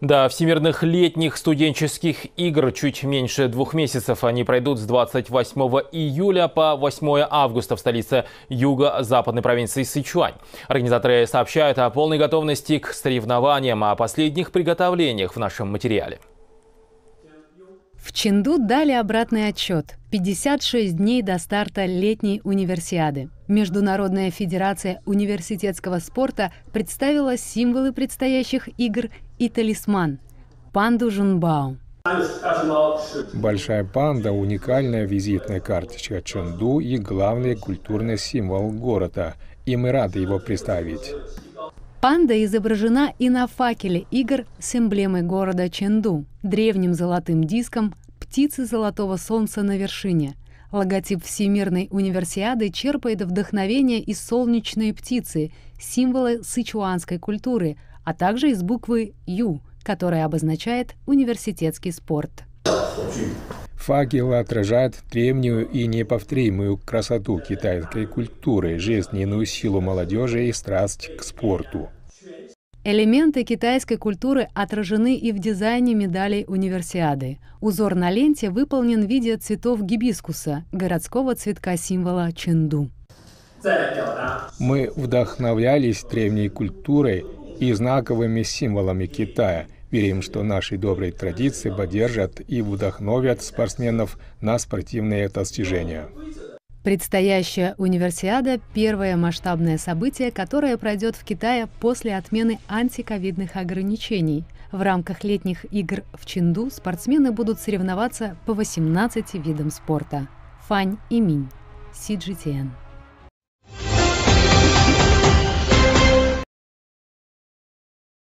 До всемирных летних студенческих игр чуть меньше двух месяцев. Они пройдут с 28 июля по 8 августа в столице юго-западной провинции Сычуань. Организаторы сообщают о полной готовности к соревнованиям, о последних приготовлениях в нашем материале. Чинду дали обратный отчет. 56 дней до старта летней универсиады. Международная федерация университетского спорта представила символы предстоящих игр и талисман – панду Жунбао. Большая панда – уникальная визитная карточка Чэнду и главный культурный символ города. И мы рады его представить. Панда изображена и на факеле игр с эмблемой города Ченду, древним золотым диском, птицы золотого солнца на вершине. Логотип Всемирной универсиады черпает вдохновение из солнечной птицы, символа сычуанской культуры, а также из буквы «Ю», которая обозначает университетский спорт. Факелы отражают древнюю и неповторимую красоту китайской культуры, жизненную силу молодежи и страсть к спорту. Элементы китайской культуры отражены и в дизайне медалей универсиады. Узор на ленте выполнен в виде цветов гибискуса, городского цветка-символа Чэнду. Мы вдохновлялись древней культурой и знаковыми символами Китая. Верим, что наши добрые традиции поддержат и вдохновят спортсменов на спортивные достижения. Предстоящая универсиада – первое масштабное событие, которое пройдет в Китае после отмены антиковидных ограничений. В рамках летних игр в Чинду спортсмены будут соревноваться по 18 видам спорта. Фань и Минь. CGTN.